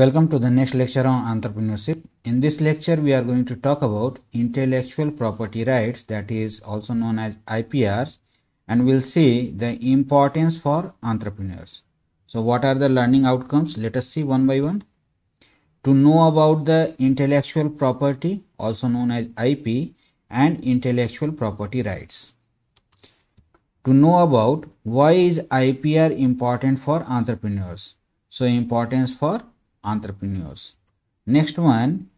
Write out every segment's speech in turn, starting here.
Welcome to the next lecture on entrepreneurship. In this lecture, we are going to talk about intellectual property rights, that is also known as IPRs, and we'll see the importance for entrepreneurs. So, what are the learning outcomes? Let us see one by one. To know about the intellectual property, also known as IP, and intellectual property rights. To know about why is IPR important for entrepreneurs? So, importance for entrepreneurs. Next one,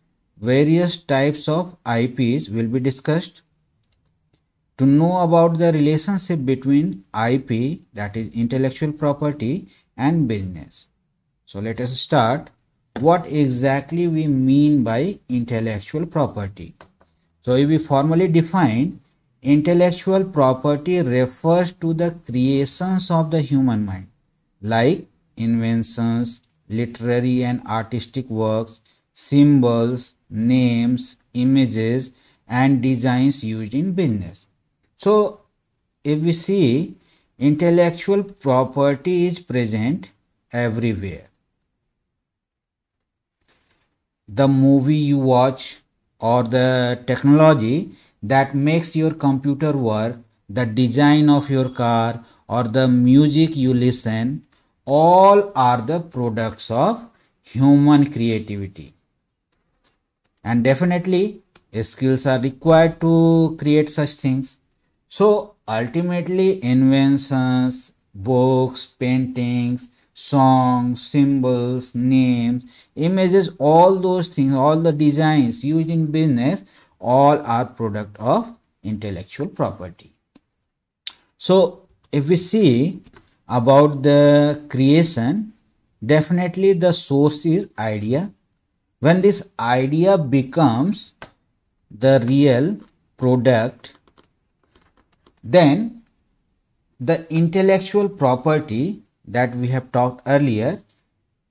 various types of IPs will be discussed. To know about the relationship between IP, that is intellectual property, and business. So let us start. What exactly we mean by intellectual property? So if we formally define intellectual property refers to the creations of the human mind like inventions, literary and artistic works, symbols, names, images, and designs used in business. So, if we see, intellectual property is present everywhere. The movie you watch or the technology that makes your computer work, the design of your car, or the music you listen all are the products of human creativity and definitely skills are required to create such things so ultimately inventions books paintings songs symbols names images all those things all the designs used in business all are product of intellectual property so if we see about the creation, definitely the source is idea. When this idea becomes the real product, then the intellectual property that we have talked earlier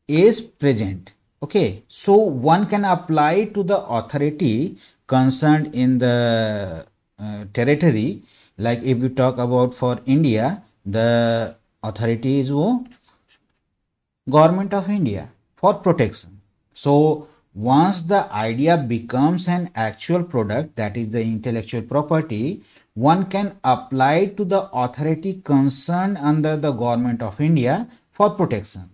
is present. Okay, so one can apply to the authority concerned in the uh, territory. Like if we talk about for India, the authority is who? Government of India for protection. So once the idea becomes an actual product that is the intellectual property one can apply to the authority concerned under the government of india for protection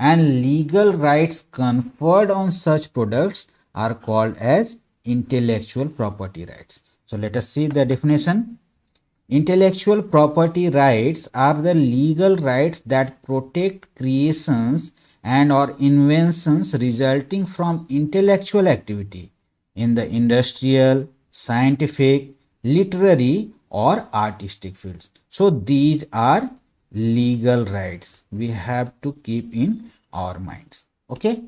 and legal rights conferred on such products are called as intellectual property rights so let us see the definition Intellectual property rights are the legal rights that protect creations and or inventions resulting from intellectual activity in the industrial, scientific, literary or artistic fields. So these are legal rights we have to keep in our minds. Okay.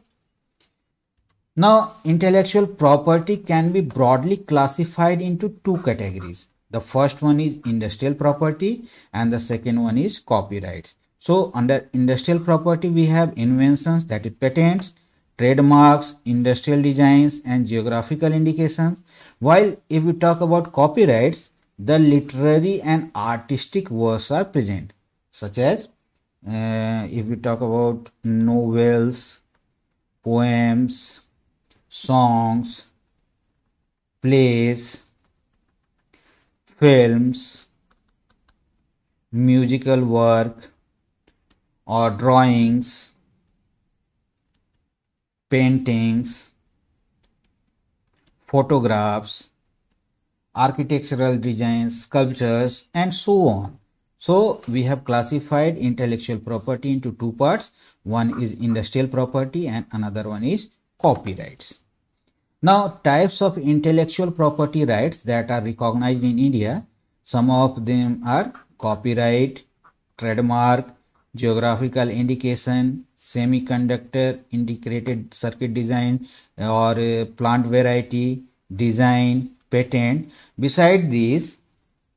Now intellectual property can be broadly classified into two categories the first one is industrial property and the second one is copyrights. So under industrial property, we have inventions that is patents, trademarks, industrial designs and geographical indications. While if we talk about copyrights, the literary and artistic works are present such as uh, if we talk about novels, poems, songs, plays, films, musical work, or drawings, paintings, photographs, architectural designs, sculptures, and so on. So we have classified intellectual property into two parts. One is industrial property and another one is copyrights. Now, types of intellectual property rights that are recognized in India, some of them are copyright, trademark, geographical indication, semiconductor integrated circuit design or uh, plant variety, design, patent. Beside these,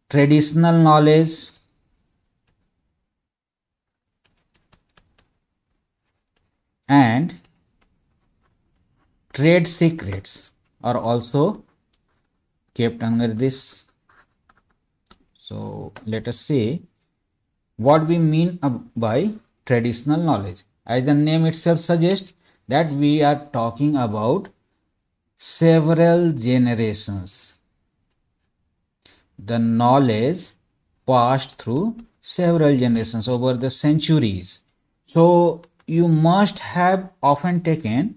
traditional knowledge, and trade secrets are also kept under this so let us see what we mean by traditional knowledge as the name itself suggests that we are talking about several generations the knowledge passed through several generations over the centuries so you must have often taken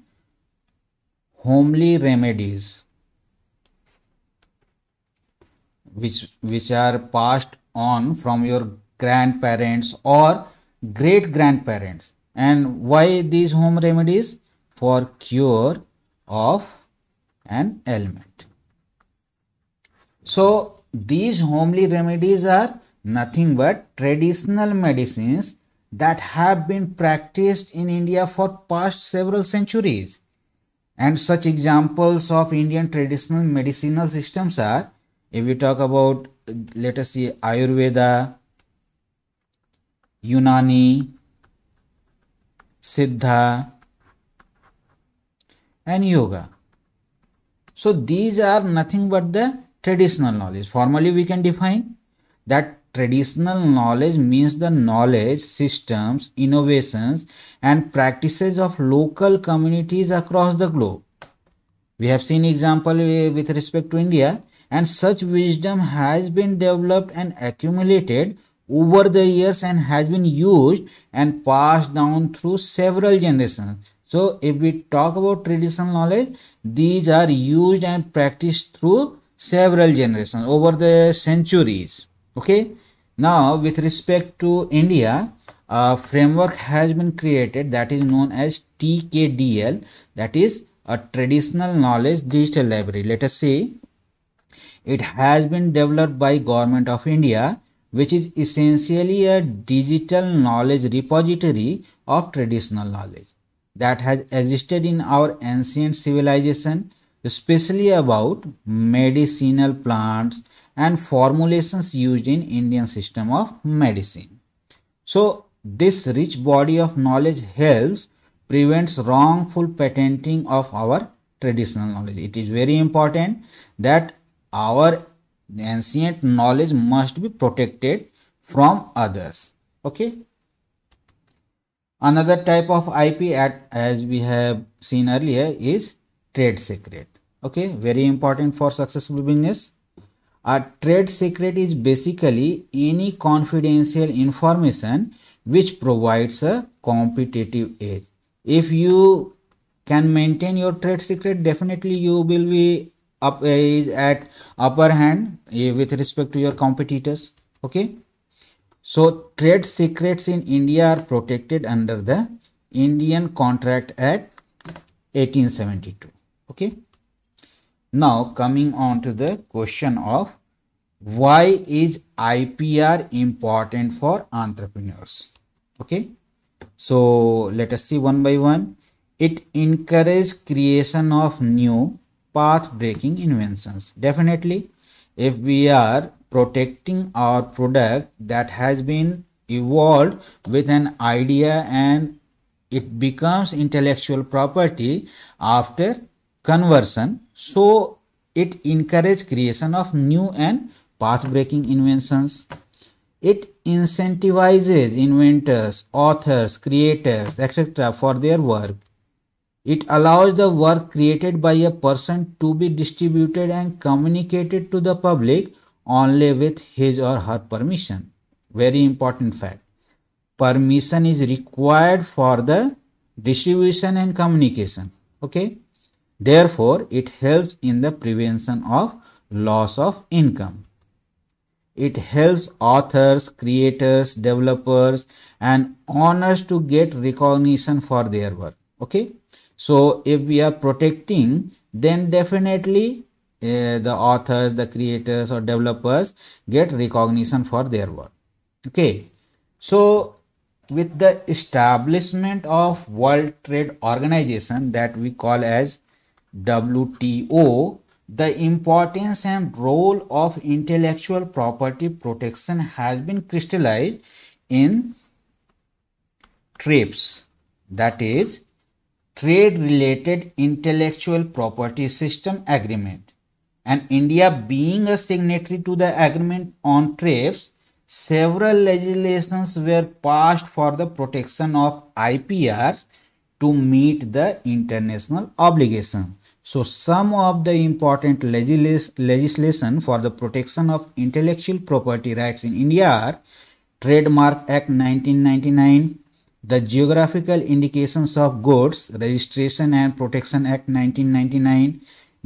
homely remedies which which are passed on from your grandparents or great grandparents and why these home remedies for cure of an ailment so these homely remedies are nothing but traditional medicines that have been practiced in india for past several centuries and such examples of Indian traditional medicinal systems are if we talk about, let us see, Ayurveda, Unani, Siddha, and Yoga. So these are nothing but the traditional knowledge. Formally, we can define that Traditional knowledge means the knowledge, systems, innovations, and practices of local communities across the globe. We have seen example eh, with respect to India, and such wisdom has been developed and accumulated over the years and has been used and passed down through several generations. So, if we talk about traditional knowledge, these are used and practiced through several generations over the centuries. Okay, now, with respect to India, a framework has been created that is known as TKDL, that is a traditional knowledge digital library. Let us say it has been developed by Government of India which is essentially a digital knowledge repository of traditional knowledge that has existed in our ancient civilization especially about medicinal plants and formulations used in Indian system of medicine. So this rich body of knowledge helps prevents wrongful patenting of our traditional knowledge. It is very important that our ancient knowledge must be protected from others. Okay. Another type of IP at, as we have seen earlier is trade secret. Okay. Very important for successful business. A trade secret is basically any confidential information which provides a competitive edge. If you can maintain your trade secret, definitely you will be up uh, at upper hand uh, with respect to your competitors. Okay. So trade secrets in India are protected under the Indian Contract Act 1872. Okay. Now coming on to the question of why is IPR important for entrepreneurs? Okay, so let us see one by one. It encourages creation of new path breaking inventions. Definitely, if we are protecting our product that has been evolved with an idea and it becomes intellectual property after conversion so it encourage creation of new and path-breaking inventions. It incentivizes inventors, authors, creators, etc. for their work. It allows the work created by a person to be distributed and communicated to the public only with his or her permission. Very important fact. Permission is required for the distribution and communication. Okay. Therefore, it helps in the prevention of loss of income. It helps authors, creators, developers, and owners to get recognition for their work. Okay, so if we are protecting, then definitely uh, the authors, the creators, or developers get recognition for their work. Okay, so with the establishment of World Trade Organization that we call as WTO, the importance and role of intellectual property protection has been crystallized in TRIPS, that is, Trade Related Intellectual Property System Agreement. And India being a signatory to the agreement on TRIPS, several legislations were passed for the protection of IPRs to meet the international obligation. So some of the important legis legislation for the protection of intellectual property rights in India are Trademark Act 1999, the Geographical Indications of Goods Registration and Protection Act 1999,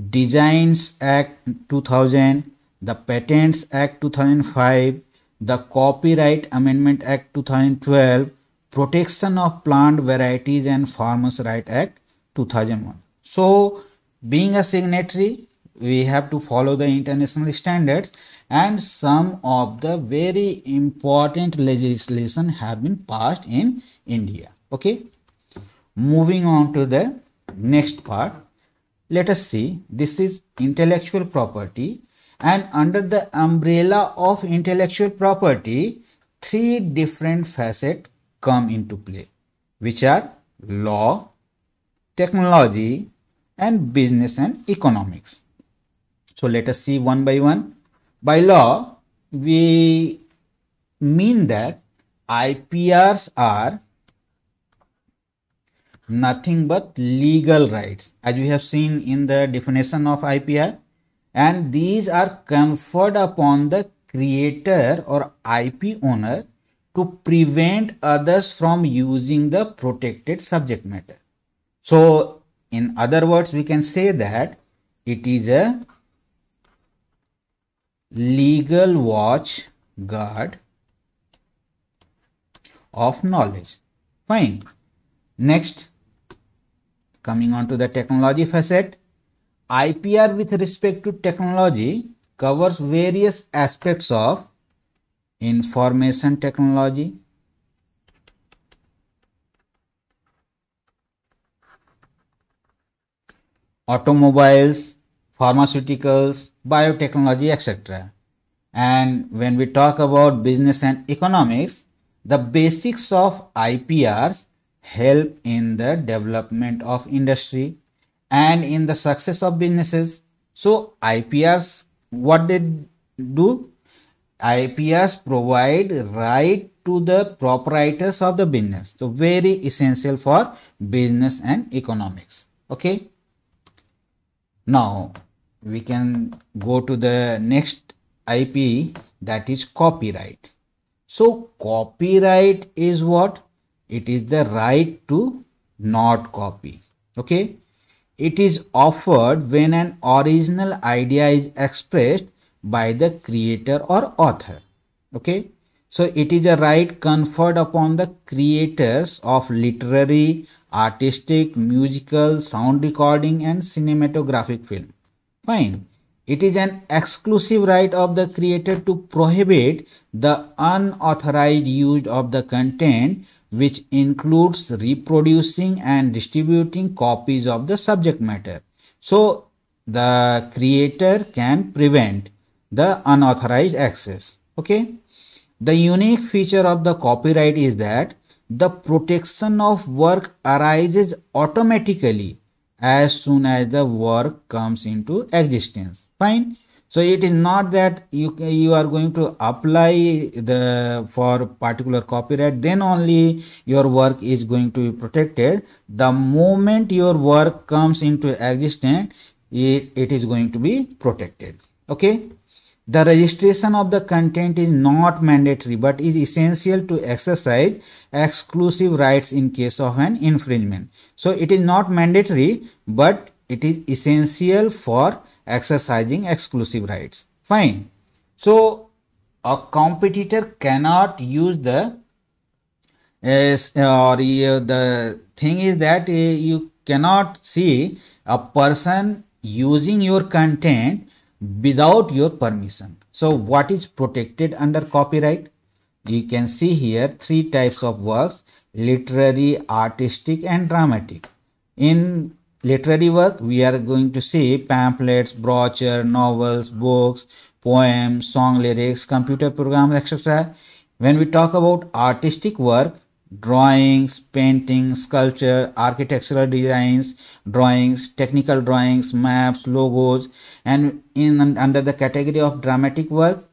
Designs Act 2000, the Patents Act 2005, the Copyright Amendment Act 2012, Protection of Plant Varieties and Farmers' Right Act 2001. So being a signatory we have to follow the international standards and some of the very important legislation have been passed in india okay moving on to the next part let us see this is intellectual property and under the umbrella of intellectual property three different facets come into play which are law technology and business and economics. So let us see one by one. By law, we mean that IPRs are nothing but legal rights as we have seen in the definition of IPR and these are conferred upon the creator or IP owner to prevent others from using the protected subject matter. So in other words, we can say that it is a legal watch guard of knowledge. Fine. Next, coming on to the technology facet, IPR with respect to technology covers various aspects of information technology, automobiles, pharmaceuticals, biotechnology, etc. And when we talk about business and economics, the basics of IPRs help in the development of industry and in the success of businesses. So, IPRs, what they do? IPRs provide right to the proprietors of the business. So, very essential for business and economics. Okay now we can go to the next ip that is copyright so copyright is what it is the right to not copy okay it is offered when an original idea is expressed by the creator or author okay so it is a right conferred upon the creators of literary artistic, musical, sound recording and cinematographic film. Fine. It is an exclusive right of the creator to prohibit the unauthorized use of the content which includes reproducing and distributing copies of the subject matter. So the creator can prevent the unauthorized access. Okay. The unique feature of the copyright is that the protection of work arises automatically as soon as the work comes into existence. Fine. So it is not that you you are going to apply the for particular copyright then only your work is going to be protected. The moment your work comes into existence, it, it is going to be protected. Okay. The registration of the content is not mandatory but is essential to exercise exclusive rights in case of an infringement. So it is not mandatory but it is essential for exercising exclusive rights. Fine. So a competitor cannot use the uh, or uh, the thing is that uh, you cannot see a person using your content without your permission. So what is protected under copyright? You can see here three types of works, literary, artistic and dramatic. In literary work, we are going to see pamphlets, brochure, novels, books, poems, song lyrics, computer programs, etc. When we talk about artistic work, drawings, paintings, sculpture, architectural designs, drawings, technical drawings, maps, logos, and in under the category of dramatic work,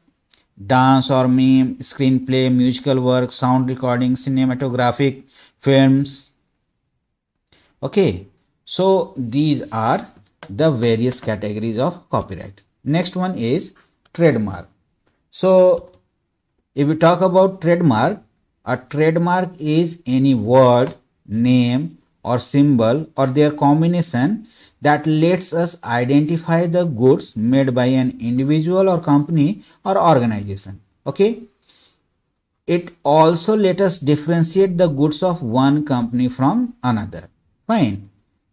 dance or meme, screenplay, musical work, sound recording, cinematographic films. Okay, so these are the various categories of copyright. Next one is trademark. So if we talk about trademark, a trademark is any word, name, or symbol or their combination that lets us identify the goods made by an individual or company or organization. Okay. It also lets us differentiate the goods of one company from another. Fine.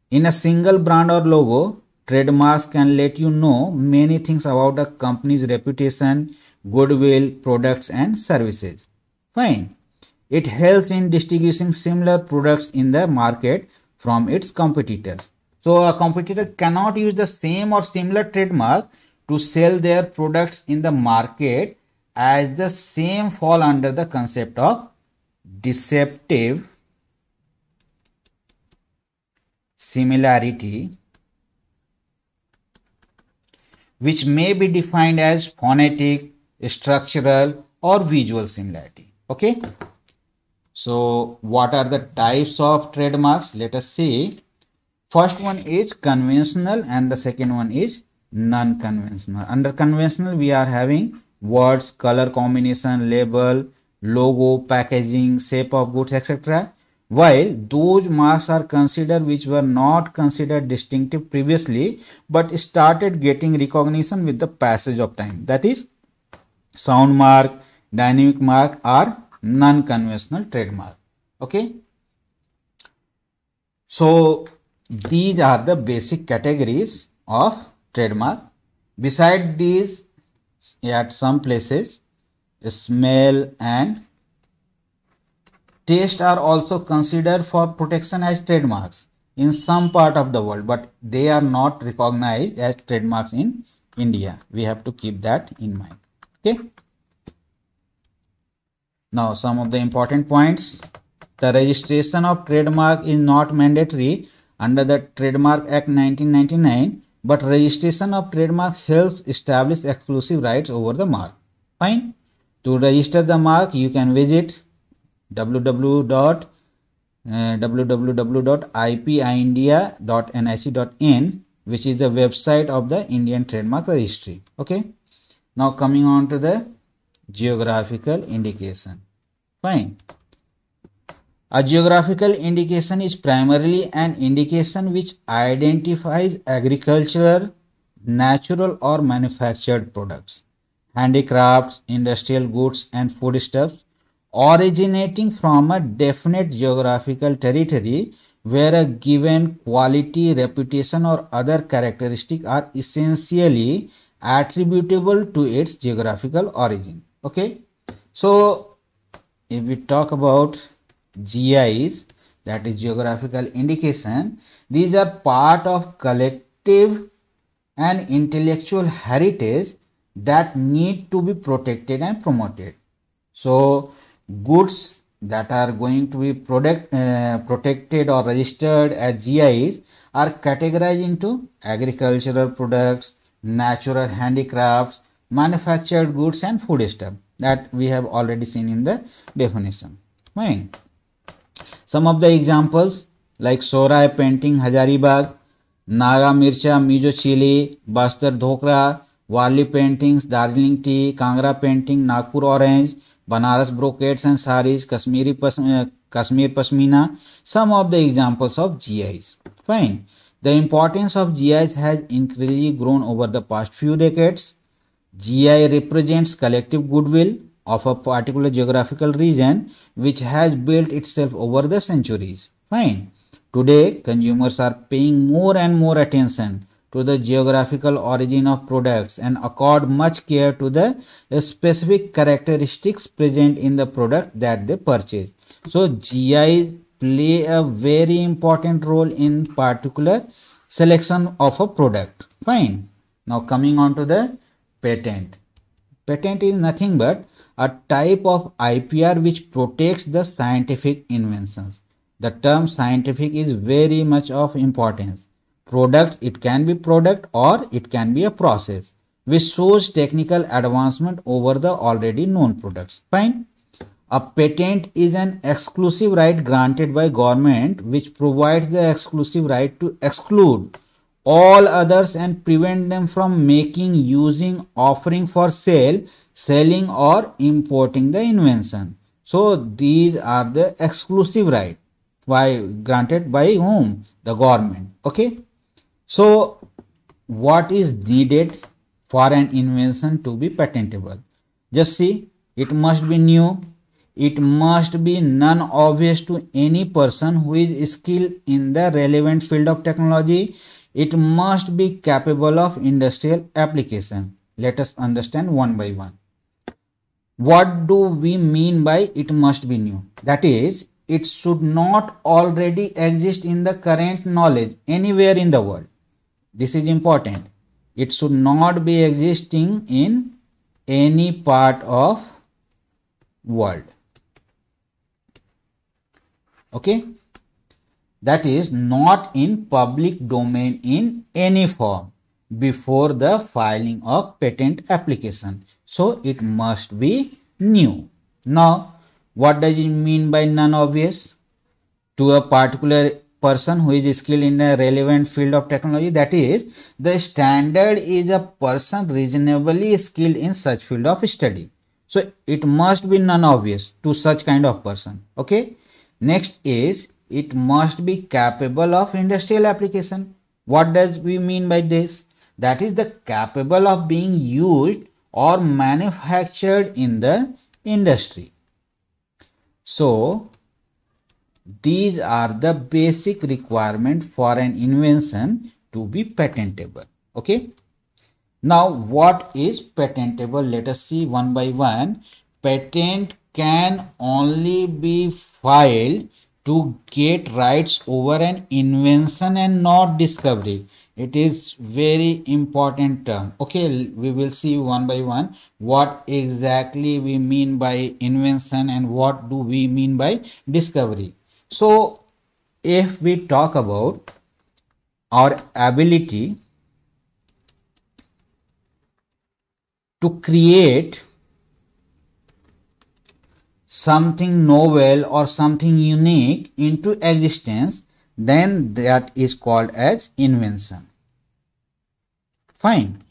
In a single brand or logo, trademarks can let you know many things about a company's reputation, goodwill, products, and services. Fine. It helps in distinguishing similar products in the market from its competitors. So a competitor cannot use the same or similar trademark to sell their products in the market as the same fall under the concept of deceptive similarity which may be defined as phonetic, structural or visual similarity. Okay. So what are the types of trademarks? Let us see. First one is conventional and the second one is non-conventional. Under conventional, we are having words, color combination, label, logo, packaging, shape of goods, etc. While those marks are considered which were not considered distinctive previously but started getting recognition with the passage of time. That is, sound mark, dynamic mark are non-conventional trademark okay so these are the basic categories of trademark beside these at some places smell and taste are also considered for protection as trademarks in some part of the world but they are not recognized as trademarks in india we have to keep that in mind okay now some of the important points. The registration of trademark is not mandatory under the Trademark Act 1999 but registration of trademark helps establish exclusive rights over the mark. Fine. To register the mark you can visit www uh, www.ipindia.nic.in which is the website of the Indian Trademark Registry. Okay. Now coming on to the geographical indication. Fine. A geographical indication is primarily an indication which identifies agricultural, natural or manufactured products, handicrafts, industrial goods and foodstuffs originating from a definite geographical territory where a given quality, reputation or other characteristic are essentially attributable to its geographical origin okay so if we talk about gis that is geographical indication these are part of collective and intellectual heritage that need to be protected and promoted so goods that are going to be product, uh, protected or registered as GIs are categorized into agricultural products, natural handicrafts, manufactured goods and food stuff that we have already seen in the definition. Fine. Some of the examples like Sorai painting Hajaribagh, Naga Mircha, Mijo chili, Bastar Dhokra, Warli paintings, Darjeeling tea, Kangra painting, Nagpur orange, Banaras brocades and sarees Kashmiri pasmina, Kashmir pashmina, some of the examples of GIs. Fine. The importance of GIs has increasingly grown over the past few decades. GI represents collective goodwill of a particular geographical region which has built itself over the centuries. Fine. Today, consumers are paying more and more attention to the geographical origin of products and accord much care to the specific characteristics present in the product that they purchase. So, GIs play a very important role in particular selection of a product. Fine. Now, coming on to the patent. Patent is nothing but a type of IPR which protects the scientific inventions. The term scientific is very much of importance. Products, it can be product or it can be a process which shows technical advancement over the already known products. Fine. A patent is an exclusive right granted by government which provides the exclusive right to exclude all others and prevent them from making, using, offering for sale, selling or importing the invention. So these are the exclusive right by granted by whom? The government. Okay. So what is needed for an invention to be patentable? Just see, it must be new, it must be non obvious to any person who is skilled in the relevant field of technology it must be capable of industrial application. Let us understand one by one. What do we mean by it must be new? That is, it should not already exist in the current knowledge anywhere in the world. This is important. It should not be existing in any part of world okay that is not in public domain in any form before the filing of patent application. So it must be new. Now, what does it mean by non-obvious? To a particular person who is skilled in a relevant field of technology, that is, the standard is a person reasonably skilled in such field of study. So it must be non-obvious to such kind of person. Okay. Next is it must be capable of industrial application. What does we mean by this? That is the capable of being used or manufactured in the industry. So, these are the basic requirement for an invention to be patentable. Okay. Now, what is patentable? Let us see one by one. Patent can only be filed to get rights over an invention and not discovery it is very important term okay we will see one by one what exactly we mean by invention and what do we mean by discovery so if we talk about our ability to create something novel or something unique into existence, then that is called as invention. Fine.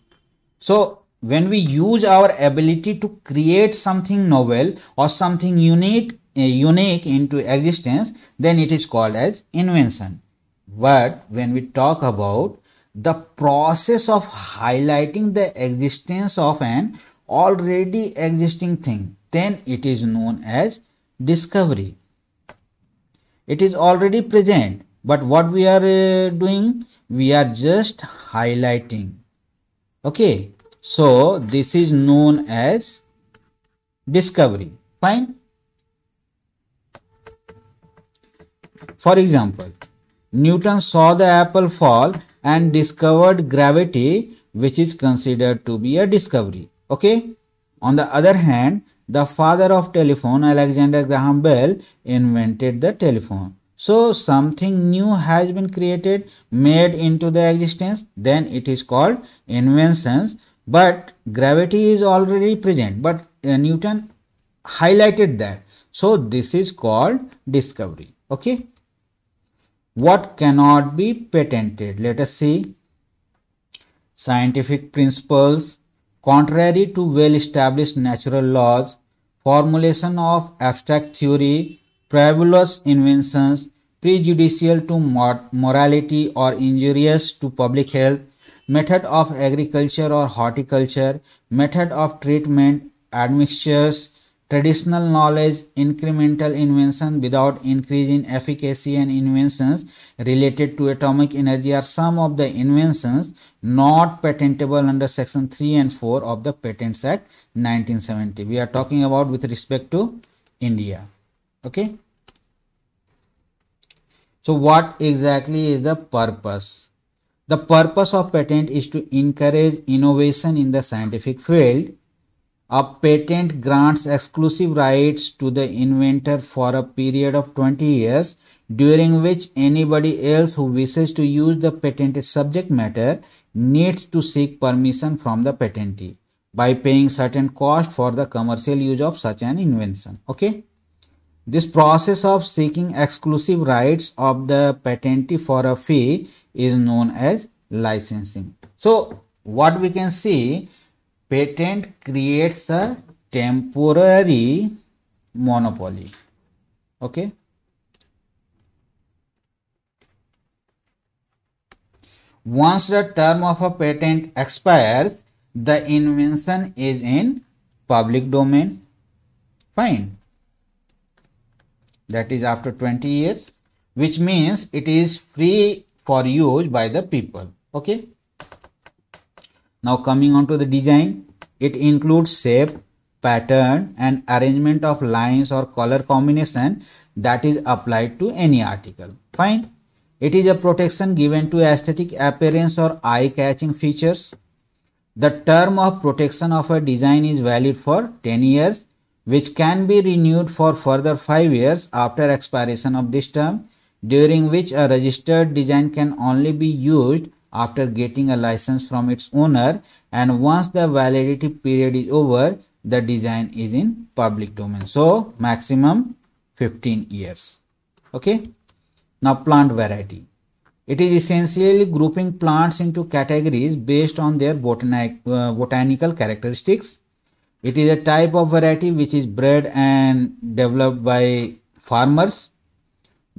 So, when we use our ability to create something novel or something unique, uh, unique into existence, then it is called as invention. But when we talk about the process of highlighting the existence of an already existing thing, then it is known as discovery. It is already present, but what we are uh, doing? We are just highlighting. Okay, so this is known as discovery. Fine. For example, Newton saw the apple fall and discovered gravity, which is considered to be a discovery. Okay. On the other hand, the father of telephone, Alexander Graham Bell, invented the telephone. So something new has been created, made into the existence, then it is called inventions. But gravity is already present, but uh, Newton highlighted that. So this is called discovery. Okay. What cannot be patented? Let us see. Scientific principles, Contrary to well-established natural laws, formulation of abstract theory, frivolous inventions, prejudicial to morality or injurious to public health, method of agriculture or horticulture, method of treatment, admixtures, traditional knowledge incremental invention without increase in efficacy and inventions related to atomic energy are some of the inventions not patentable under section 3 and 4 of the patents act 1970 we are talking about with respect to india okay so what exactly is the purpose the purpose of patent is to encourage innovation in the scientific field a patent grants exclusive rights to the inventor for a period of 20 years during which anybody else who wishes to use the patented subject matter needs to seek permission from the patentee by paying certain cost for the commercial use of such an invention okay this process of seeking exclusive rights of the patentee for a fee is known as licensing so what we can see patent creates a temporary monopoly okay once the term of a patent expires the invention is in public domain fine that is after 20 years which means it is free for use by the people okay now coming on to the design, it includes shape, pattern and arrangement of lines or color combination that is applied to any article. Fine. It is a protection given to aesthetic appearance or eye-catching features. The term of protection of a design is valid for 10 years which can be renewed for further 5 years after expiration of this term during which a registered design can only be used after getting a license from its owner and once the validity period is over the design is in public domain so maximum 15 years okay now plant variety it is essentially grouping plants into categories based on their botanic, uh, botanical characteristics it is a type of variety which is bred and developed by farmers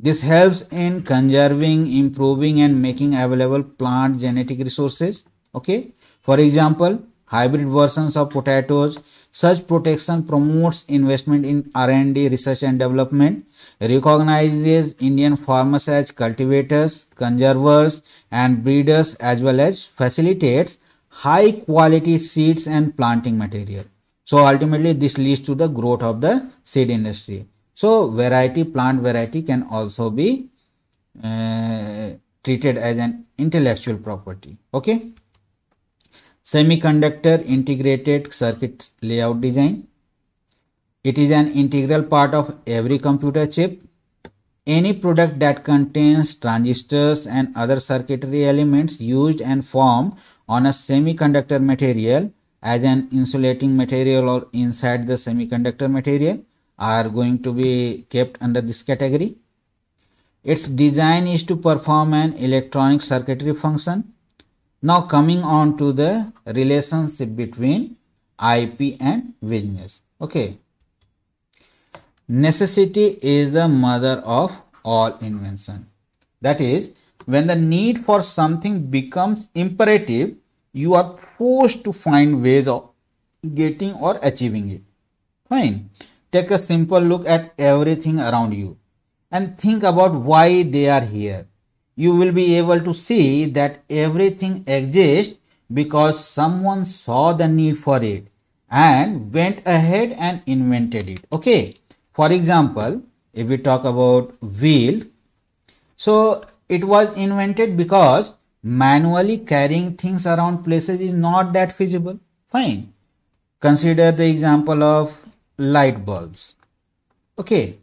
this helps in conserving, improving and making available plant genetic resources. Okay. For example, hybrid versions of potatoes. Such protection promotes investment in R&D research and development, recognizes Indian farmers as cultivators, conservers and breeders as well as facilitates high quality seeds and planting material. So ultimately this leads to the growth of the seed industry. So variety, plant variety can also be uh, treated as an intellectual property. Okay. Semiconductor integrated circuit layout design. It is an integral part of every computer chip. Any product that contains transistors and other circuitry elements used and formed on a semiconductor material as an insulating material or inside the semiconductor material are going to be kept under this category. Its design is to perform an electronic circuitry function. Now coming on to the relationship between IP and business. Okay. Necessity is the mother of all invention. That is, when the need for something becomes imperative, you are forced to find ways of getting or achieving it. Fine. Take a simple look at everything around you and think about why they are here. You will be able to see that everything exists because someone saw the need for it and went ahead and invented it. Okay. For example, if we talk about wheel, so it was invented because manually carrying things around places is not that feasible. Fine. Consider the example of light bulbs. Okay,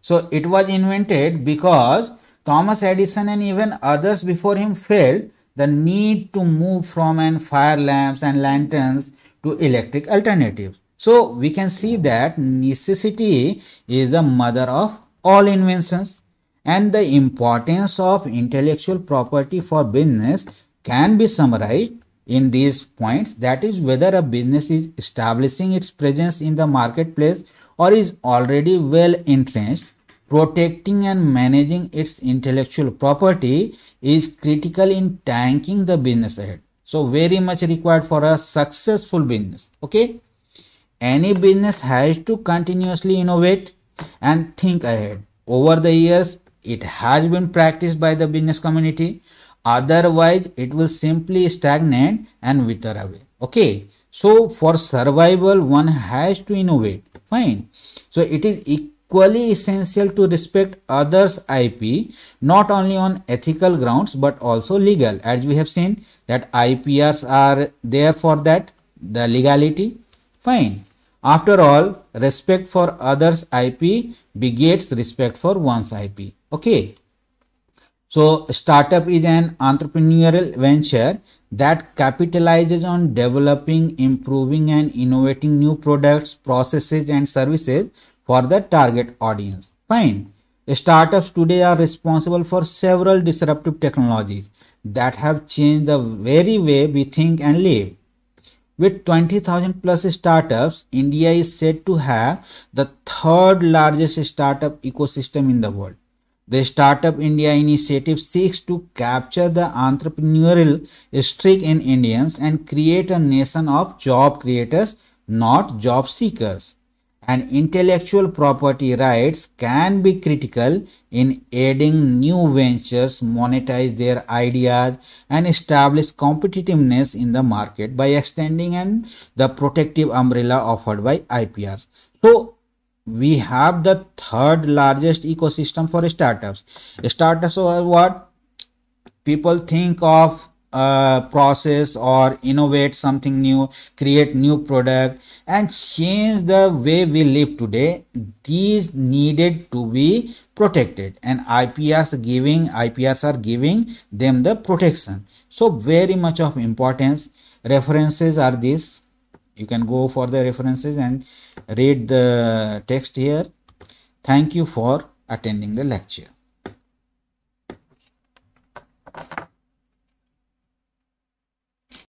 so it was invented because Thomas Edison and even others before him felt the need to move from and fire lamps and lanterns to electric alternatives. So we can see that necessity is the mother of all inventions and the importance of intellectual property for business can be summarized in these points that is whether a business is establishing its presence in the marketplace or is already well entrenched protecting and managing its intellectual property is critical in tanking the business ahead so very much required for a successful business okay any business has to continuously innovate and think ahead over the years it has been practiced by the business community otherwise it will simply stagnate and wither away okay so for survival one has to innovate fine so it is equally essential to respect others ip not only on ethical grounds but also legal as we have seen that iprs are there for that the legality fine after all respect for others ip begets respect for one's ip okay so startup is an entrepreneurial venture that capitalizes on developing, improving and innovating new products, processes and services for the target audience. Fine. Startups today are responsible for several disruptive technologies that have changed the very way we think and live. With 20,000 plus startups, India is said to have the third largest startup ecosystem in the world. The Startup India initiative seeks to capture the entrepreneurial streak in Indians and create a nation of job creators, not job seekers. And intellectual property rights can be critical in aiding new ventures monetize their ideas and establish competitiveness in the market by extending and the protective umbrella offered by IPRs. So we have the third largest ecosystem for startups. Startups are what people think of uh, process or innovate something new, create new product and change the way we live today. These needed to be protected and IPRs giving IPRs are giving them the protection. So very much of importance references are these you can go for the references and read the text here thank you for attending the lecture